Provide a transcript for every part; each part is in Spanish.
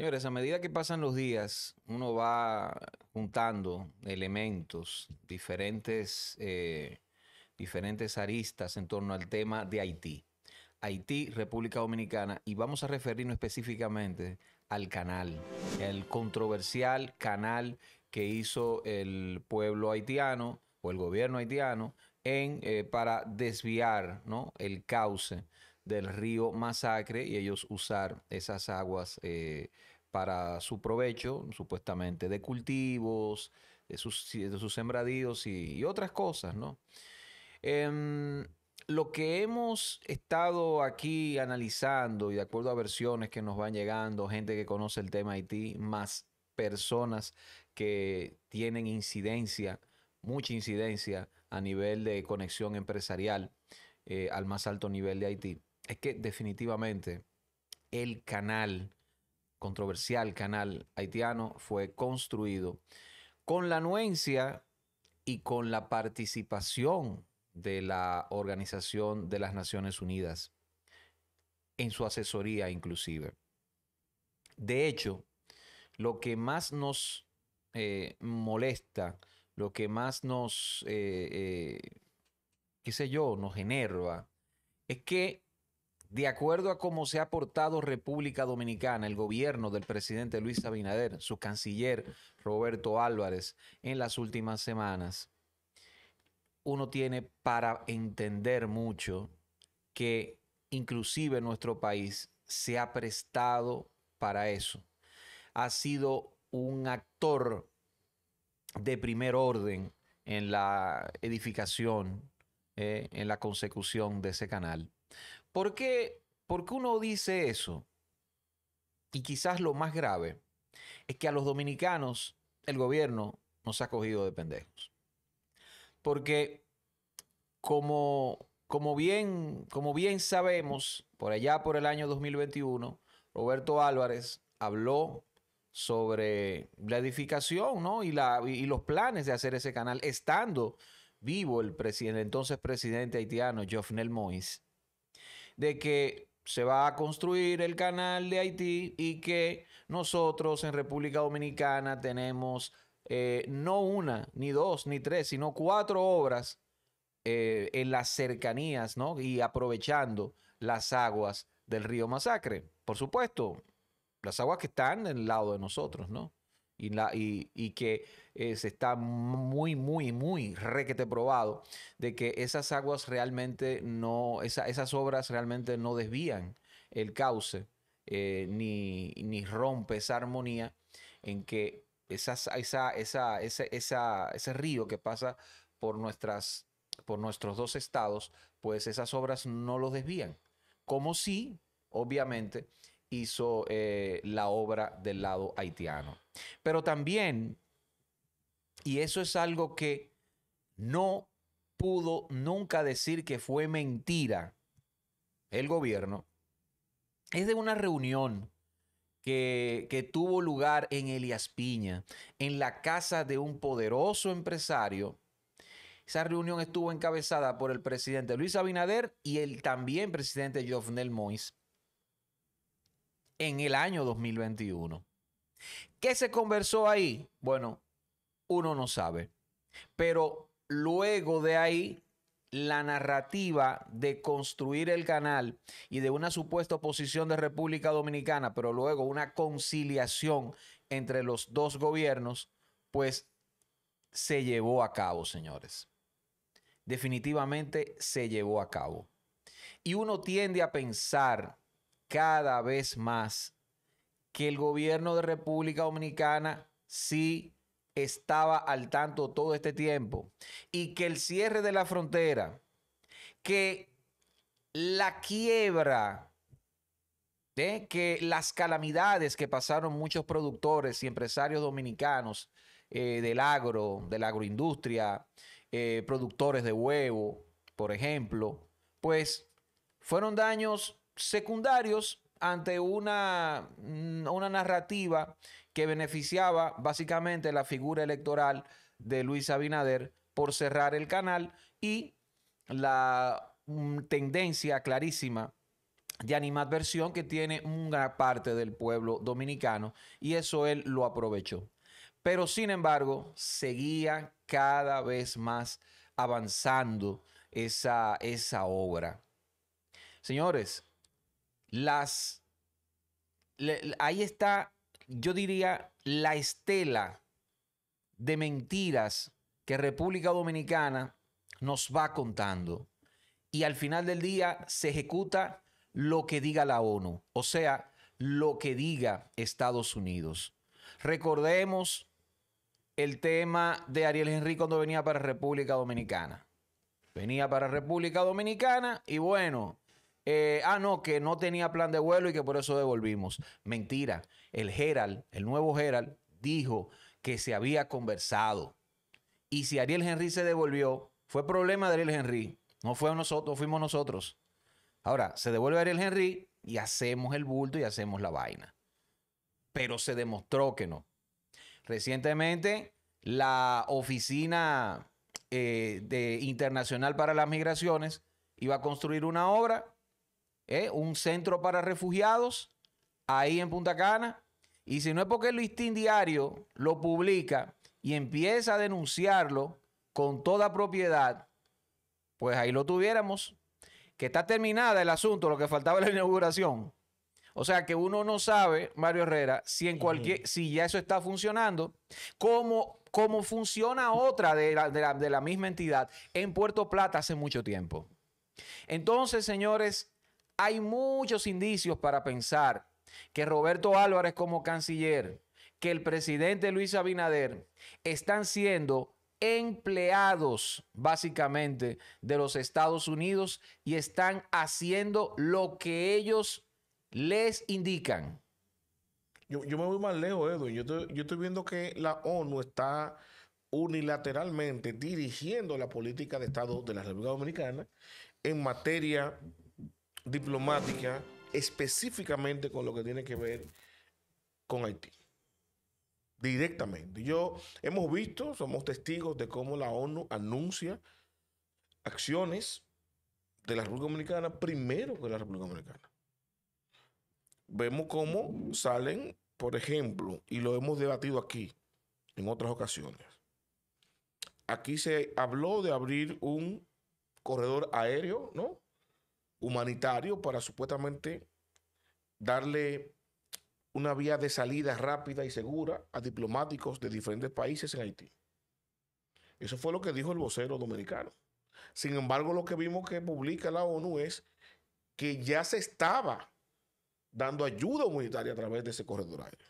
Señores, a medida que pasan los días, uno va juntando elementos, diferentes, eh, diferentes aristas en torno al tema de Haití. Haití, República Dominicana, y vamos a referirnos específicamente al canal, el controversial canal que hizo el pueblo haitiano o el gobierno haitiano en, eh, para desviar ¿no? el cauce del río Masacre y ellos usar esas aguas eh, para su provecho, supuestamente de cultivos, de sus, de sus sembradíos y, otras cosas, ¿no? Em, lo que hemos estado aquí analizando y de acuerdo a versiones que nos van llegando, gente que conoce el tema Haití, más personas que tienen incidencia, mucha incidencia a nivel de conexión empresarial eh, al más alto nivel de Haití es que definitivamente el canal, controversial canal haitiano, fue construido con la anuencia y con la participación de la Organización de las Naciones Unidas, en su asesoría inclusive. De hecho, lo que más nos eh, molesta, lo que más nos, eh, eh, qué sé yo, nos enerva, es que de acuerdo a cómo se ha portado República Dominicana, el gobierno del presidente Luis Abinader, su canciller Roberto Álvarez, en las últimas semanas, uno tiene para entender mucho que inclusive nuestro país se ha prestado para eso. Ha sido un actor de primer orden en la edificación, eh, en la consecución de ese canal. ¿Por qué, uno dice eso? Y quizás lo más grave es que a los dominicanos el gobierno nos ha cogido de pendejos. Porque como, bien, como bien sabemos, por allá por el año 2021, Roberto Álvarez habló sobre la edificación y, los planes de hacer ese canal, estando vivo el, presidente, entonces presidente haitiano, Jovenel Moïse de que se va a construir el canal de Haití y que nosotros en República Dominicana tenemos eh, no una, ni dos, ni tres, sino cuatro obras eh, en las cercanías, ¿no? Y aprovechando las aguas del río Masacre. Por supuesto, las aguas que están del lado de nosotros, ¿no? y, y, que eh, se está muy, muy, muy requete probado de que esas aguas realmente no, esas obras realmente no desvían el cauce eh, ni, ni rompe esa armonía en que ese, esa, ese río que pasa por, nuestras, por nuestros dos estados, pues esas obras no los desvían. Como si, obviamente, hizo eh, la obra del lado haitiano. Pero también, y eso es algo que no pudo nunca decir que fue mentira el gobierno, es de una reunión que, que, tuvo lugar en Elias Piña, en la casa de un poderoso empresario. Esa reunión estuvo encabezada por el presidente Luis Abinader y el también presidente Jovenel Mois en el año 2021. ¿Qué se conversó ahí? Bueno, uno no sabe. Pero luego de ahí, la narrativa de construir el canal y de una supuesta oposición de República Dominicana, pero luego una conciliación entre los dos gobiernos, pues se llevó a cabo, señores. Definitivamente se llevó a cabo. Y uno tiende a pensar cada vez más que el gobierno de República Dominicana sí estaba al tanto todo este tiempo y que el cierre de la frontera, que la quiebra, ¿eh? que las calamidades que pasaron muchos productores y empresarios dominicanos eh, del agro, de la agroindustria, eh, productores de huevo, por ejemplo, pues fueron daños secundarios ante una, mm, una narrativa que beneficiaba básicamente la figura electoral de Luis Abinader por cerrar el canal y la mm, tendencia clarísima de animadversión que tiene una parte del pueblo dominicano y eso él lo aprovechó. Pero sin embargo, seguía cada vez más avanzando esa, esa obra. Señores, las... ahí está, yo diría, la estela de mentiras que República Dominicana nos va contando. Y al final del día se ejecuta lo que diga la ONU, o sea, lo que diga Estados Unidos. Recordemos el tema de Ariel Henry cuando venía para República Dominicana. Venía para República Dominicana y bueno, eh, ah, no, que no tenía plan de vuelo y que por eso devolvimos. Mentira. El Gerald, el nuevo Gerald, dijo que se había conversado. Y si Ariel Henry se devolvió, fue problema de Ariel Henry. No fue nosotros, fuimos nosotros. Ahora, se devuelve Ariel Henry y hacemos el bulto y hacemos la vaina. Pero se demostró que no. Recientemente, la oficina eh, de Internacional para las Migraciones iba a construir una obra un centro para refugiados ahí en Punta Cana. Y si no es porque el listín diario lo publica y empieza a denunciarlo con toda propiedad, pues ahí lo tuviéramos. Que está terminada el asunto, lo que faltaba la inauguración. O sea que uno no sabe, Mario Herrera, si en cualquier, si ya eso está funcionando, cómo, cómo funciona otra de, la, de la misma entidad en Puerto Plata hace mucho tiempo. Entonces, señores, hay muchos indicios para pensar que Roberto Álvarez como canciller, que el presidente Luis Abinader están siendo empleados básicamente de los Estados Unidos y están haciendo lo que ellos les indican. Yo, me voy más lejos, Edwin. Yo estoy, yo estoy viendo que la ONU está unilateralmente dirigiendo la política de Estado de la República Dominicana en materia diplomática específicamente con lo que tiene que ver con Haití. Directamente. Yo hemos visto, somos testigos de cómo la ONU anuncia acciones de la República Dominicana primero que la República Dominicana. Vemos cómo salen, por ejemplo, y lo hemos debatido aquí en otras ocasiones. Aquí se habló de abrir un corredor aéreo, ¿no? humanitario para supuestamente darle una vía de salida rápida y segura a diplomáticos de diferentes países en Haití. Eso fue lo que dijo el vocero dominicano. Sin embargo, lo que vimos que publica la ONU es que ya se estaba dando ayuda humanitaria a través de ese corredor aéreo.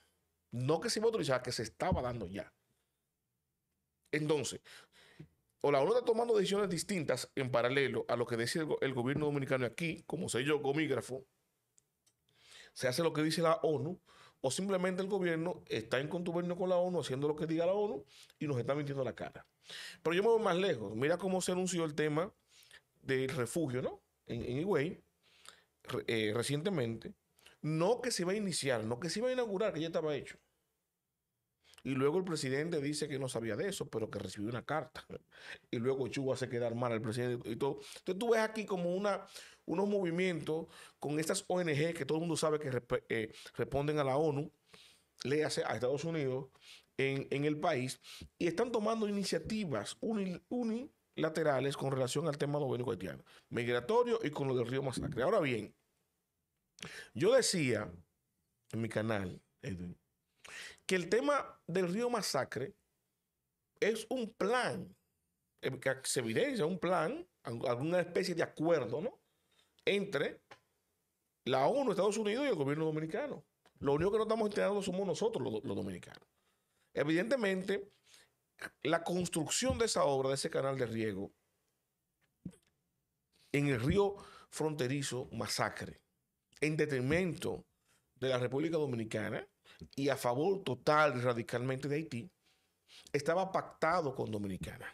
No que se iba a utilizar, que se estaba dando ya. Entonces, o la ONU está tomando decisiones distintas en paralelo a lo que decía el, gobierno dominicano aquí, como soy yo gomígrafo, se hace lo que dice la ONU, o simplemente el gobierno está en contubernio con la ONU, haciendo lo que diga la ONU y nos está mintiendo la cara. Pero yo me voy más lejos. Mira cómo se anunció el tema del refugio, ¿no? En, Higüey, eh, recientemente. No que se iba a iniciar, no que se iba a inaugurar, que ya estaba hecho. Y luego el presidente dice que no sabía de eso, pero que recibió una carta. Y luego Chu se quedar mal al presidente y todo. Entonces tú ves aquí como una, unos movimientos con estas ONG que todo el mundo sabe que eh, responden a la ONU, le hace a Estados Unidos en, el país, y están tomando iniciativas unilaterales con relación al tema noveno haitiano, migratorio y con lo del río Masacre. Ahora bien, yo decía en mi canal, Edwin, que el tema del río Masacre es un plan, eh, que se evidencia un plan, alguna especie de acuerdo, ¿no? Entre la ONU, Estados Unidos y el gobierno dominicano. Lo único que no estamos enterando somos nosotros, los, los dominicanos. Evidentemente, la construcción de esa obra, de ese canal de riego, en el río fronterizo Masacre, en detrimento de la República Dominicana, y a favor total y radicalmente de Haití, estaba pactado con Dominicana.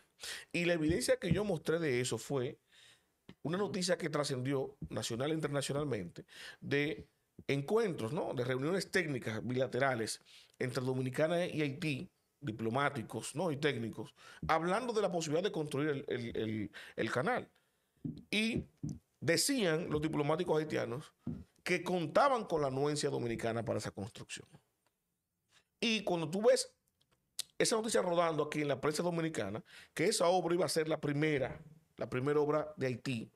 Y la evidencia que yo mostré de eso fue una noticia que trascendió nacional e internacionalmente de encuentros, ¿no? de reuniones técnicas bilaterales entre Dominicana y Haití, diplomáticos ¿no? y técnicos, hablando de la posibilidad de construir el, el canal. Y decían los diplomáticos haitianos que contaban con la anuencia dominicana para esa construcción. Y cuando tú ves esa noticia rodando aquí en la prensa dominicana, que esa obra iba a ser la primera, la primera obra de Haití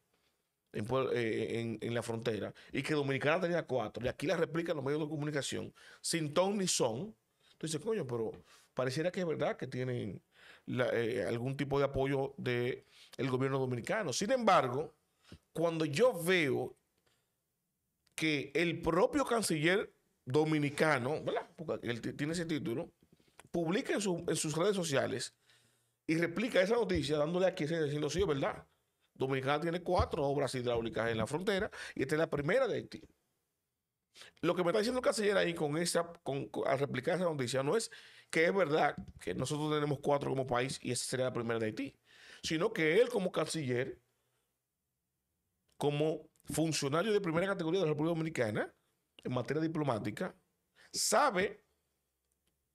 eh, en, la frontera, y que Dominicana tenía cuatro, y aquí la replican los medios de comunicación, sin ton ni son, tú dices, coño, pero pareciera que es verdad que tienen eh, algún tipo de apoyo del gobierno dominicano. Sin embargo, cuando yo veo que el propio canciller dominicano, ¿verdad? Porque él tiene ese título, publica en, sus redes sociales y replica esa noticia dándole aquí diciendo, sí, es verdad. Dominicana tiene cuatro obras hidráulicas en la frontera y esta es la primera de Haití. Lo que me está diciendo el Canciller ahí con esa, al replicar esa noticia no es que es verdad que nosotros tenemos cuatro como país y esa sería la primera de Haití, sino que él como canciller, como funcionario de primera categoría de la República Dominicana, en materia diplomática, sabe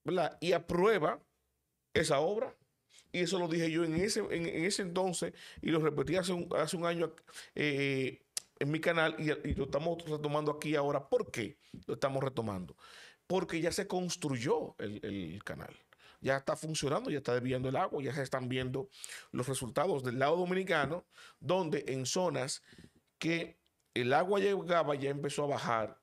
¿verdad? y aprueba esa obra. Y eso lo dije yo en ese, en, ese entonces y lo repetí hace un, hace un año eh, en mi canal y, lo estamos retomando aquí ahora. ¿Por qué lo estamos retomando? Porque ya se construyó el, canal. Ya está funcionando, ya está desviando el agua, ya se están viendo los resultados del lado dominicano, donde en zonas que el agua llegaba ya empezó a bajar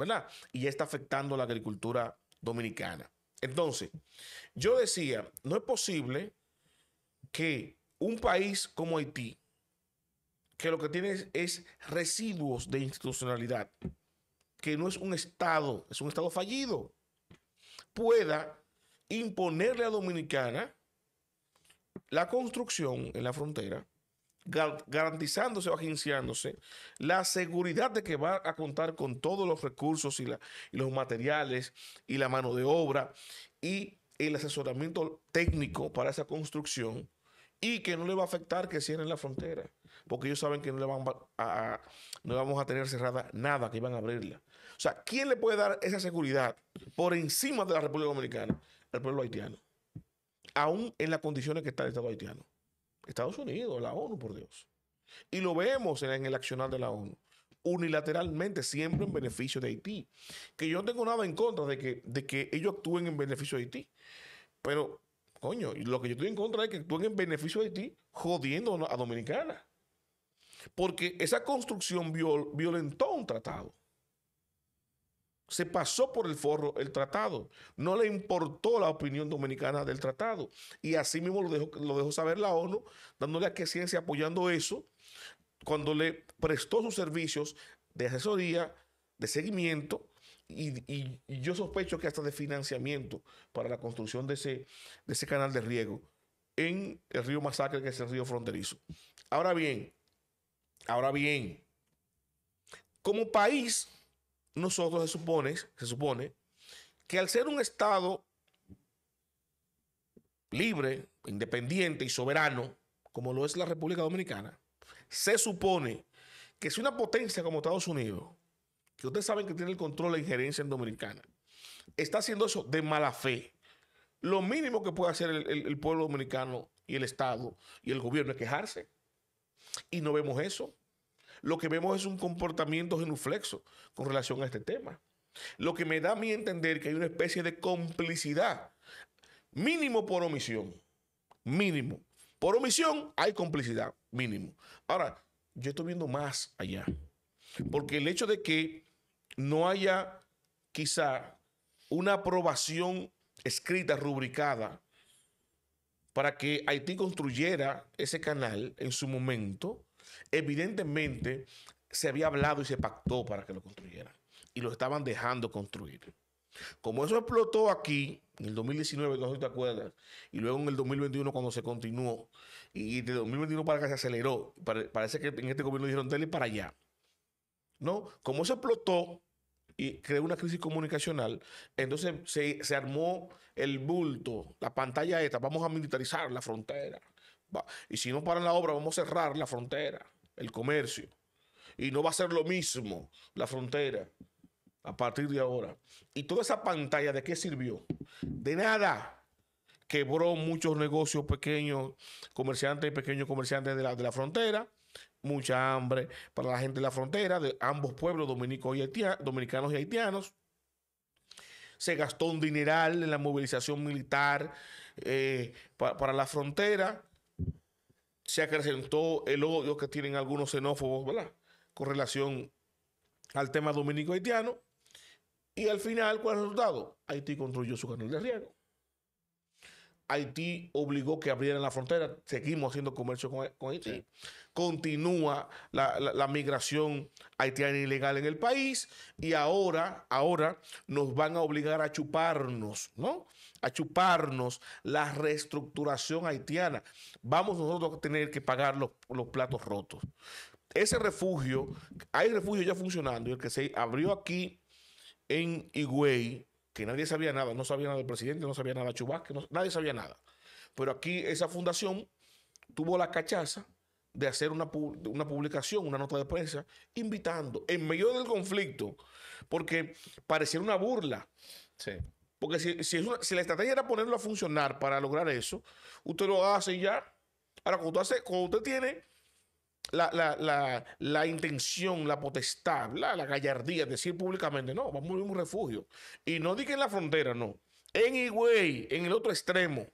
¿verdad? Y ya está afectando la agricultura dominicana. Entonces, yo decía, no es posible que un país como Haití, que lo que tiene es, es, residuos de institucionalidad, que no es un Estado, es un Estado fallido, pueda imponerle a Dominicana la construcción en la frontera garantizándose o agenciándose la seguridad de que va a contar con todos los recursos y, los materiales y la mano de obra y el asesoramiento técnico para esa construcción y que no le va a afectar que cierren la frontera, porque ellos saben que no le van a, no vamos a tener cerrada nada, que iban a abrirla. O sea, ¿quién le puede dar esa seguridad por encima de la República Dominicana? El pueblo haitiano, aún en las condiciones que está el Estado haitiano. Estados Unidos, la ONU, por Dios. Y lo vemos en el accionar de la ONU, unilateralmente, siempre en beneficio de Haití. Que yo no tengo nada en contra de que, de que ellos actúen en beneficio de Haití. Pero, coño, lo que yo estoy en contra es que actúen en beneficio de Haití jodiendo a Dominicana. Porque esa construcción violentó un tratado se pasó por el forro el tratado. No le importó la opinión dominicana del tratado. Y así mismo lo dejó, lo dejó saber la ONU, dándole a que ciencia apoyando eso, cuando le prestó sus servicios de asesoría, de seguimiento. Y, yo sospecho que hasta de financiamiento para la construcción de ese, de ese canal de riego en el río Masacre, que es el río fronterizo. Ahora bien, ahora bien, como país, nosotros se supone, se supone que al ser un Estado libre, independiente y soberano, como lo es la República Dominicana, se supone que si una potencia como Estados Unidos, que ustedes saben que tiene el control e injerencia en Dominicana, está haciendo eso de mala fe, lo mínimo que puede hacer el, el pueblo dominicano y el Estado y el gobierno es quejarse. Y no vemos eso lo que vemos es un comportamiento genuflexo con relación a este tema. Lo que me da a mí entender que hay una especie de complicidad, mínimo por omisión, mínimo. Por omisión hay complicidad, mínimo. Ahora, yo estoy viendo más allá, porque el hecho de que no haya quizá una aprobación escrita, rubricada, para que Haití construyera ese canal en su momento, Evidentemente, se había hablado y se pactó para que lo construyeran. Y lo estaban dejando construir. Como eso explotó aquí, en el 2019, no sé si te acuerdas, y luego en el 2021 cuando se continuó, y de 2021 para que se aceleró, parece que en este gobierno dijeron tele para allá. ¿No? Como eso explotó y creó una crisis comunicacional, entonces se, se armó el bulto, la pantalla esta, vamos a militarizar la frontera. Y si no paran la obra, vamos a cerrar la frontera el comercio. Y no va a ser lo mismo la frontera a partir de ahora. Y toda esa pantalla, ¿de qué sirvió? De nada. Quebró muchos negocios pequeños, comerciantes y pequeños comerciantes de la, de la frontera. Mucha hambre para la gente de la frontera, de ambos pueblos, y haitianos, dominicanos y haitianos. Se gastó un dineral en la movilización militar eh, para la frontera se acrecentó el eh, odio que tienen algunos xenófobos, Con relación al tema dominico haitiano. Y al final, ¿cuál es el resultado? Haití construyó su canal de riego. Haití obligó que abrieran la frontera, seguimos haciendo comercio con, Haití. Continúa la, migración haitiana ilegal en el país y ahora, ahora nos van a obligar a chuparnos, ¿no? A chuparnos la reestructuración haitiana. Vamos nosotros a tener que pagar los, los platos rotos. Ese refugio, hay refugio ya funcionando y el que se abrió aquí en Higüey, nadie sabía nada, no sabía nada del presidente, no sabía nada de Chubasque, no, nadie sabía nada. Pero aquí esa fundación tuvo la cachaza de hacer una, publicación, una nota de prensa, invitando, en medio del conflicto, porque pareciera una burla. Sí. Porque si, si, la estrategia era ponerlo a funcionar para lograr eso, usted lo hace ya. Ahora, cuando hace, cuando usted tiene la, intención, la potestad, la gallardía, decir públicamente, no, vamos a abrir un refugio. Y no digan la frontera, no. En Higüey, en el otro extremo,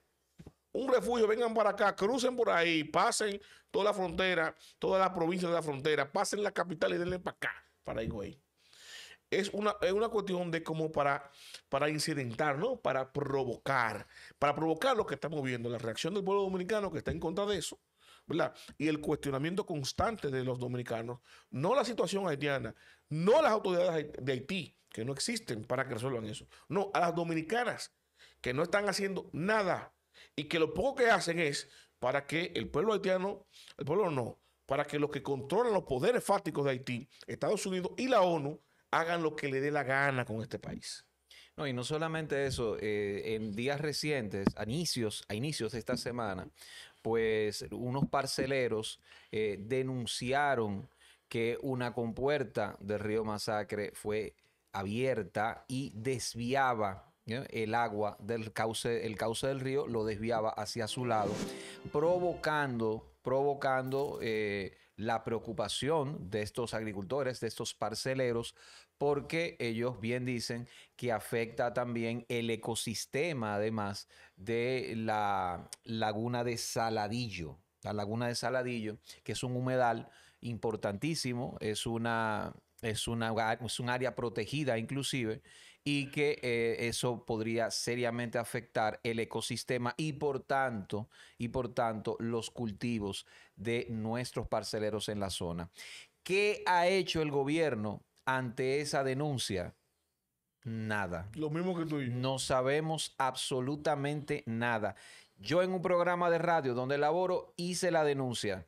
un refugio, vengan para acá, crucen por ahí, pasen toda la frontera, toda la provincia de la frontera, pasen la capital y denle para acá, para Higüey. Es una, es una cuestión de como para, para incidentar, ¿no? Para provocar, para provocar lo que estamos viendo, la reacción del pueblo dominicano que está en contra de eso y el cuestionamiento constante de los dominicanos, no la situación haitiana, no las autoridades de Haití, que no existen para que resuelvan eso, no, a las dominicanas que no están haciendo nada y que lo poco que hacen es para que el pueblo haitiano, el pueblo no, para que los que controlan los poderes fácticos de Haití, Estados Unidos y la ONU hagan lo que le dé la gana con este país. No, y no solamente eso, eh, en días recientes, a inicios, a inicios de esta semana, pues unos parceleros eh, denunciaron que una compuerta del río Masacre fue abierta y desviaba el agua del cauce, el cauce del río lo desviaba hacia su lado, provocando, provocando eh, la preocupación de estos agricultores, de estos parceleros, porque ellos bien dicen que afecta también el ecosistema, además, de la laguna de Saladillo. La laguna de Saladillo, que es un humedal importantísimo, es una, es, una, es un área protegida inclusive, y que eh, eso podría seriamente afectar el ecosistema y por tanto, y por tanto los cultivos de nuestros parceleros en la zona. ¿Qué ha hecho el gobierno ante esa denuncia? Nada. Lo mismo que tú No sabemos absolutamente nada. Yo en un programa de radio donde laboro hice la denuncia.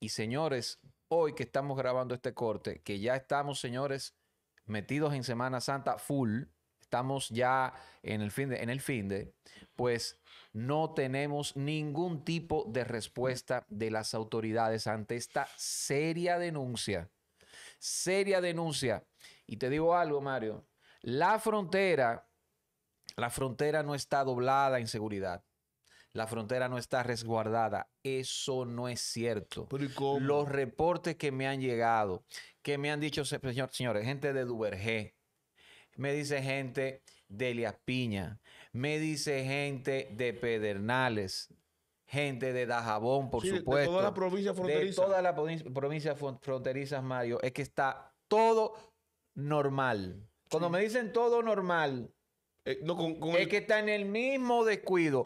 Y señores, hoy que estamos grabando este corte, que ya estamos, señores, metidos en Semana Santa full, estamos ya en el fin de, en el fin de, pues no tenemos ningún tipo de respuesta de las autoridades ante esta seria denuncia. Seria denuncia. Y te digo algo, Mario, la frontera, la frontera no está doblada en seguridad. La frontera no está resguardada. Eso no es cierto. Los reportes que me han llegado que me han dicho, señor, señores, gente de Duvergé, me dice gente de Elias Piña, me dice gente de Pedernales, gente de Dajabón, por supuesto. De toda la provincia fronteriza. De toda la provincia fronteriza, Mario, es que está todo normal. Cuando me dicen todo normal, eh, es que está en el mismo descuido.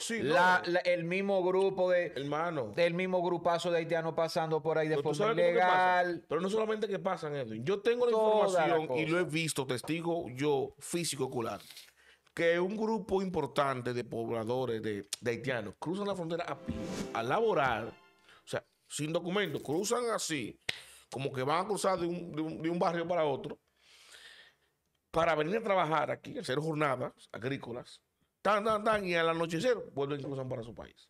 el mismo grupo de. Hermano. Del mismo grupazo de haitianos pasando por ahí de forma ilegal. Pero no solamente que pasan, Edwin. Yo tengo la información y lo he visto, testigo yo, físico ocular. Que un grupo importante de pobladores de, haitianos cruzan la frontera a a laborar, o sea, sin documentos, cruzan así, como que van a cruzar de un, de un barrio para otro para venir a trabajar aquí, hacer jornadas agrícolas, tan, tan, tan, y al anochecer vuelven cruzan para su país.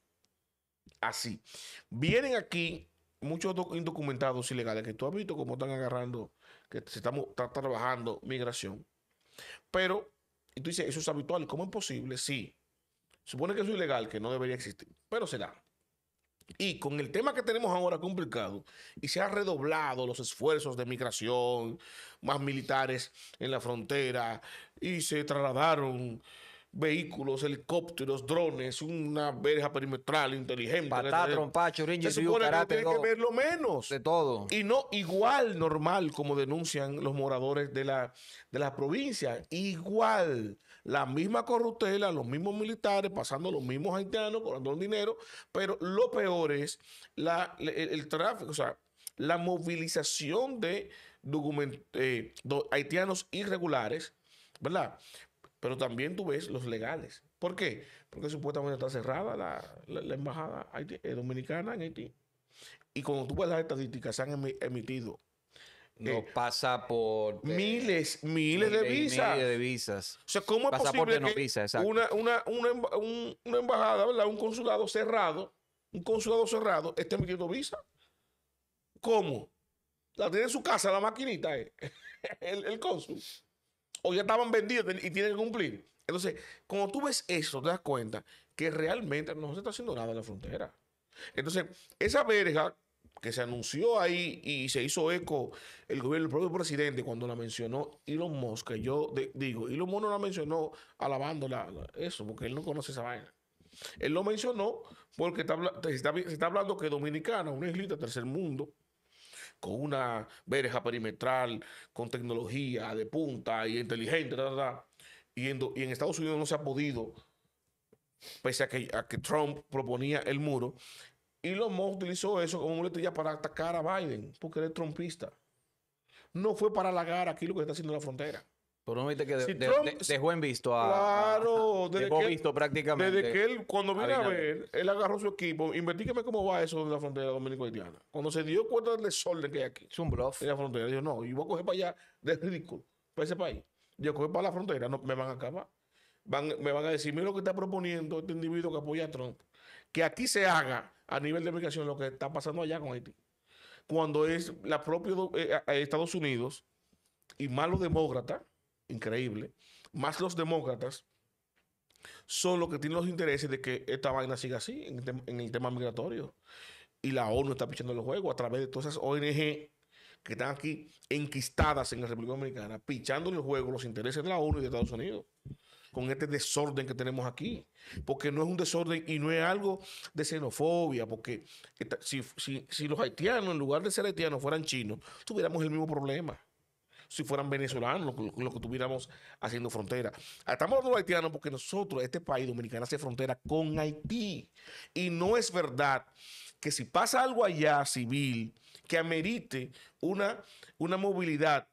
Así. Vienen aquí muchos indocumentados ilegales que tú has visto cómo están agarrando, que se está trabajando migración. Pero, y tú dices, eso es habitual, ¿cómo es posible? Sí. Supone que eso es ilegal, que no debería existir, pero se da. Y con el tema que tenemos ahora complicado, y se han redoblado los esfuerzos de migración, más militares en la frontera, y se trasladaron vehículos, helicópteros, drones, una verja perimetral inteligente. Patá, trompacho, se supone que tiene que menos. De todo. Y no igual normal como denuncian los moradores de la, de la provincia. Igual la misma corruptela, los mismos militares, pasando los mismos haitianos, cobrando el dinero, pero lo peor es el, tráfico, o sea, la movilización de, eh, haitianos irregulares, ¿verdad? Pero también tú ves los legales. ¿Por qué? Porque supuestamente está cerrada la, embajada eh, dominicana en Haití. Y cuando tú ves las estadísticas, se han emitido no eh, pasa por eh, miles, miles de, visas. Miles de visas. O sea, ¿cómo es posible no que visa, una, una, embajada, ¿verdad? un consulado cerrado, un consulado cerrado, esté metiendo visa? ¿Cómo? La tiene en su casa, la maquinita, eh. el, el cónsul. O ya estaban vendidos y tienen que cumplir. Entonces, cuando tú ves eso, te das cuenta que realmente no se está haciendo nada en la frontera. Entonces, esa verja que se anunció ahí y se hizo eco el gobierno, el propio presidente, cuando la mencionó Elon Musk, que yo digo, Elon Musk no la mencionó alabándola, eso, porque él no conoce esa vaina. Él lo mencionó porque está, se, está, hablando que Dominicana, una islita tercer mundo, con una verja perimetral, con tecnología de punta y inteligente, verdad y, en, Estados Unidos no se ha podido pese a que, a que, Trump proponía el muro, Elon Musk utilizó eso como muletilla para atacar a Biden, porque él es trompista. No fue para halagar aquí lo que está haciendo la frontera. Pero no viste que dejó en visto a. Claro, dejó visto prácticamente. Desde que él, cuando vino a, ver, él agarró su equipo. me cómo va eso de la frontera dominico-haitiana. Cuando se dio cuenta del desorden que hay aquí. Es un bluff. En la frontera. Dijo, no, y voy a coger para allá, de ridículo, para ese país. Yo coger para la frontera, no, me van a acabar. me van a decir, mira lo que está proponiendo este individuo que apoya a Trump. Que aquí se haga a nivel de migración lo que está pasando allá con Haití. Cuando es la propia eh, Estados Unidos y más los demócratas, increíble, más los demócratas son los que tienen los intereses de que esta vaina siga así en, el tema migratorio. Y la ONU está pichando el juego a través de todas esas ONG que están aquí enquistadas en la República Dominicana, pichando el juego los intereses de la ONU y de Estados Unidos con este desorden que tenemos aquí. Porque no es un desorden y no es algo de xenofobia, porque si, los haitianos, en lugar de ser haitianos, fueran chinos, tuviéramos el mismo problema si fueran venezolanos lo, que tuviéramos haciendo frontera. Estamos hablando de los haitianos porque nosotros, este país dominicano, hace frontera con Haití. Y no es verdad que si pasa algo allá civil que amerite una, una movilidad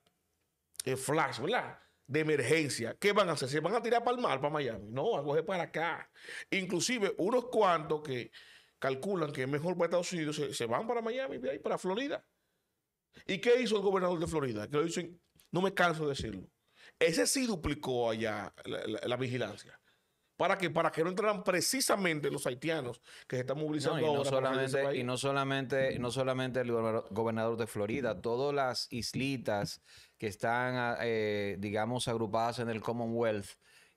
eh, flash, ¿verdad? de emergencia, ¿qué van a hacer? ¿Se van a tirar para el mar, para Miami? No, a coger para acá. Inclusive, unos cuantos que calculan que es mejor para Estados Unidos, se, van para Miami, de para Florida. ¿Y qué hizo el gobernador de Florida? Que lo no me canso de decirlo. Ese sí duplicó allá la vigilancia. ¿Para que Para que no entraran precisamente los haitianos que se están movilizando y ahora. No solamente, y no solamente, el gobernador de Florida, todas las islitas que están, ah, eh, digamos, agrupadas en el Commonwealth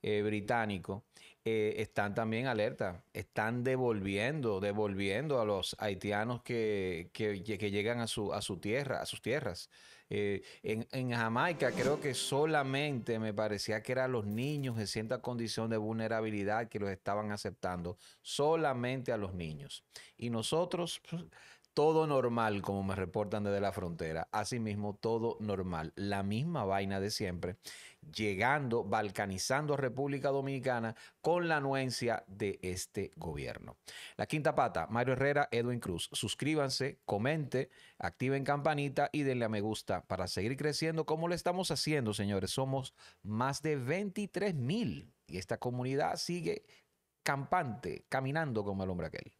eh, británico eh, están también alerta, están devolviendo, devolviendo a los haitianos que, llegan a su, a su tierra, a sus tierras. Eh, en, Jamaica creo que solamente me parecía que eran los niños en cierta condición de vulnerabilidad que los estaban aceptando, solamente a los niños. Y nosotros pues, todo normal, como me reportan desde la frontera. Asimismo, todo normal. La misma vaina de siempre, llegando, balcanizando a República Dominicana con la anuencia de este gobierno. La quinta pata, Mario Herrera, Edwin Cruz. Suscríbanse, comente, activen campanita y denle a me gusta para seguir creciendo como lo estamos haciendo, señores. Somos más de 23 mil y esta comunidad sigue campante, caminando como el hombre aquel.